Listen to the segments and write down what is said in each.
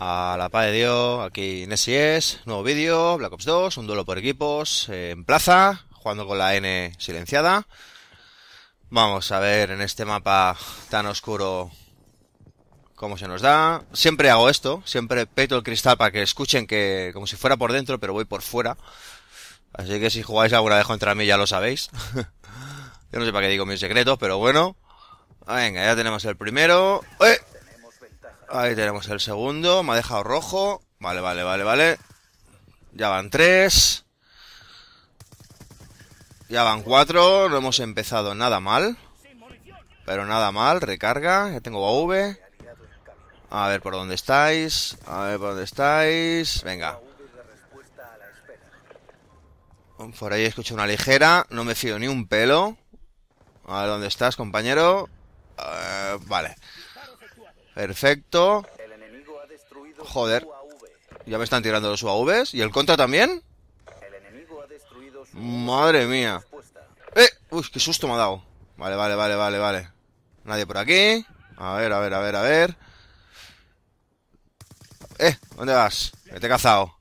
A la paz de Dios, aquí Nessie es, nuevo vídeo, Black Ops 2, un duelo por equipos, eh, en plaza, jugando con la N silenciada. Vamos a ver en este mapa tan oscuro cómo se nos da. Siempre hago esto, siempre peto el cristal para que escuchen que como si fuera por dentro, pero voy por fuera. Así que si jugáis alguna vez contra mí ya lo sabéis. Yo no sé para qué digo mis secretos, pero bueno. Venga, ya tenemos el primero. ¡Eh! Ahí tenemos el segundo. Me ha dejado rojo. Vale, vale, vale, vale. Ya van tres. Ya van cuatro. No hemos empezado nada mal. Pero nada mal. Recarga. Ya tengo V A ver por dónde estáis. A ver por dónde estáis. Venga. Por ahí escucho una ligera. No me fío ni un pelo. A ver dónde estás, compañero. Eh, vale. Perfecto. Joder. Ya me están tirando los UAVs. ¿Y el contra también? Madre mía. ¡Eh! ¡Uy, qué susto me ha dado! Vale, vale, vale, vale, vale. Nadie por aquí. A ver, a ver, a ver, a ver. ¡Eh! ¿Dónde vas? Que te he cazado.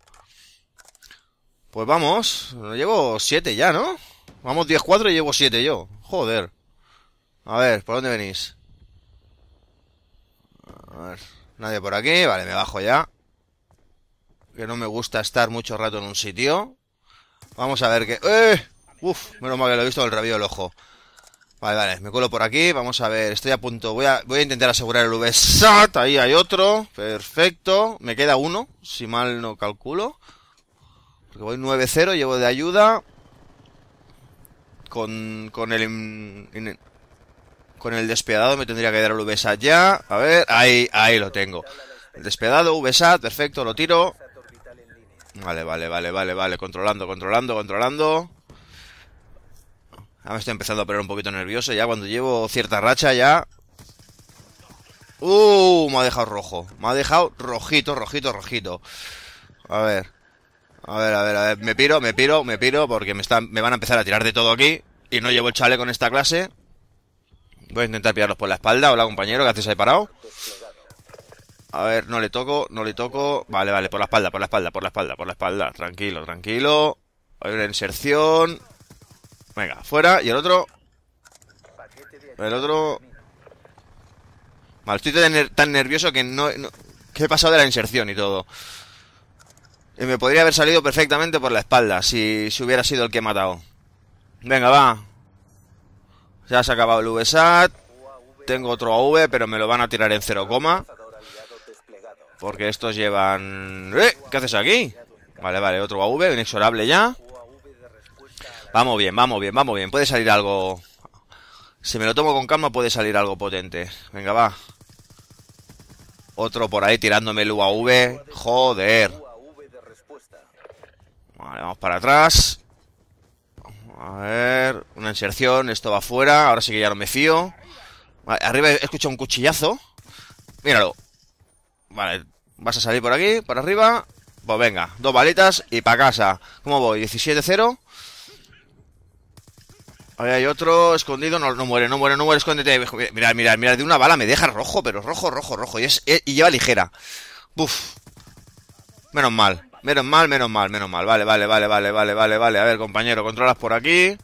Pues vamos. Llevo 7 ya, ¿no? Vamos 10-4 y llevo 7 yo. Joder. A ver, ¿por dónde venís? A ver, nadie por aquí. Vale, me bajo ya. Que no me gusta estar mucho rato en un sitio. Vamos a ver qué... ¡Eh! Uf, menos mal que lo he visto el rabillo del ojo. Vale, vale, me cuelo por aquí. Vamos a ver, estoy a punto. Voy a, voy a intentar asegurar el VSAT. Ahí hay otro. Perfecto. Me queda uno, si mal no calculo. Porque voy 9-0, llevo de ayuda. Con, con el con el despiadado me tendría que dar el VSAT ya. A ver, ahí, ahí lo tengo. El despiadado, VSAT, perfecto, lo tiro. Vale, vale, vale, vale, vale. Controlando, controlando, controlando. Ahora me estoy empezando a poner un poquito nervioso ya cuando llevo cierta racha ya. ¡Uh! Me ha dejado rojo. Me ha dejado rojito, rojito, rojito. A ver. A ver, a ver, a ver. Me piro, me piro, me piro porque me, me van a empezar a tirar de todo aquí. Y no llevo el chale con esta clase. Voy a intentar pillarlos por la espalda. Hola, compañero, ¿qué se ahí parado? A ver, no le toco, no le toco. Vale, vale, por la espalda, por la espalda, por la espalda, por la espalda. Tranquilo, tranquilo. Hay una inserción. Venga, fuera. Y el otro. El otro. Vale, estoy tan, nervioso que no, ¿Qué que he pasado de la inserción y todo. Y me podría haber salido perfectamente por la espalda si, si hubiera sido el que he matado. Venga, va. Ya se ha acabado el VSAT. Tengo otro AV, pero me lo van a tirar en 0, porque estos llevan... Eh, ¿Qué haces aquí? Vale, vale, otro AV, inexorable ya. Vamos bien, vamos bien, vamos bien. Puede salir algo... Si me lo tomo con calma puede salir algo potente. Venga, va. Otro por ahí tirándome el UAV. Joder. Vale, vamos para atrás. A ver, una inserción, esto va fuera, ahora sí que ya no me fío. Vale, arriba he escuchado un cuchillazo. Míralo. Vale, vas a salir por aquí, por arriba. Pues venga, dos balitas y para casa. ¿Cómo voy? 17-0. Ahí hay otro escondido, no, muere, no muere, no muere, escóndete. Mirad, mirad, mirad, de una bala me deja rojo, pero rojo, rojo, rojo. Y, es, y lleva ligera. Uf. Menos mal. Menos mal, menos mal, menos mal. Vale, vale, vale, vale, vale, vale, vale. A ver, compañero, controlas por aquí.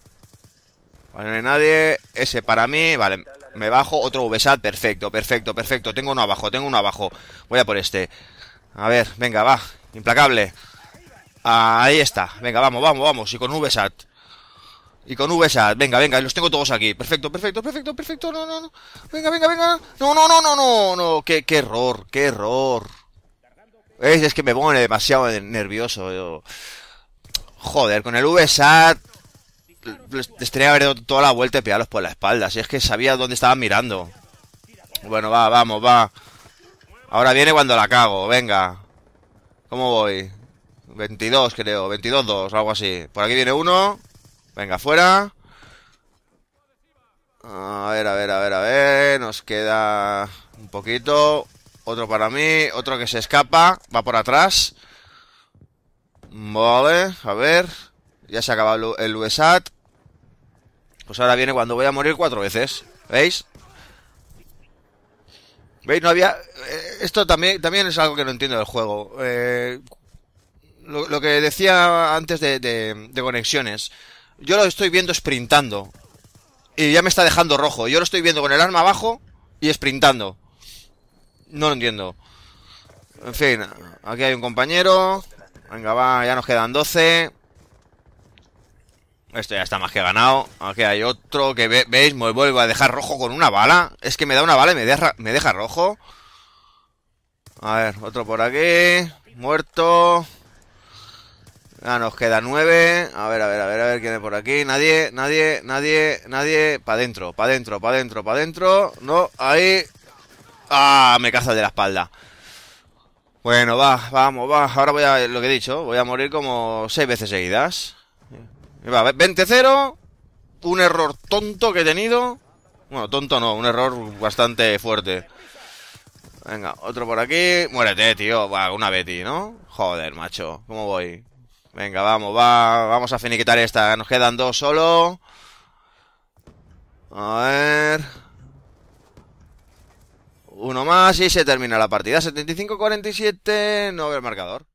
Vale, no hay nadie. Ese para mí. Vale, me bajo. Otro VSAT. Perfecto, perfecto, perfecto. Tengo uno abajo, tengo uno abajo. Voy a por este. A ver, venga, va. Implacable. Ahí está. Venga, vamos, vamos, vamos. Y con VSAT. Y con VSAT. Venga, venga. Los tengo todos aquí. Perfecto, perfecto, perfecto, perfecto. No, no, no. Venga, venga, venga. No, no, no, no, no. no. Qué, qué error, qué error. Es, que me pongo demasiado nervioso. Joder, con el VSAT les tenía que haber dado toda la vuelta y pegarlos por la espalda. Si es que sabía dónde estaban mirando. Bueno, va, vamos, va. Ahora viene cuando la cago, venga. ¿Cómo voy? 22, creo. 22-2, algo así. Por aquí viene uno. Venga, fuera. A ver, a ver, a ver, a ver. Nos queda un poquito. Otro para mí, otro que se escapa, va por atrás. Vale, a ver. Ya se ha acabado el USAT. Pues ahora viene cuando voy a morir cuatro veces. ¿Veis? ¿Veis? No había... Eh, esto también, también es algo que no entiendo del juego. Eh, lo, que decía antes de, de, de conexiones. Yo lo estoy viendo sprintando. Y ya me está dejando rojo. Yo lo estoy viendo con el arma abajo y sprintando. No lo entiendo. En fin, aquí hay un compañero. Venga, va, ya nos quedan 12. Esto ya está más que ganado. Aquí hay otro que veis, me vuelvo a dejar rojo con una bala. Es que me da una bala y me deja, me deja rojo. A ver, otro por aquí. Muerto. Ya nos queda nueve. A ver, a ver, a ver, a ver quién es por aquí. Nadie, nadie, nadie, nadie. Pa' dentro, pa' dentro, pa' dentro, pa' dentro. No, ahí. ¡Ah! Me caza de la espalda. Bueno, va, vamos, va. Ahora voy a... Lo que he dicho, voy a morir como seis veces seguidas. Va, 20-0. Un error tonto que he tenido. Bueno, tonto no, un error bastante fuerte. Venga, otro por aquí. Muérete, tío. Va, una Betty, ¿no? Joder, macho. ¿Cómo voy? Venga, vamos, va. Vamos a finiquitar esta. Nos quedan dos solo. A ver... Uno más y se termina la partida. 75-47, no veo el marcador.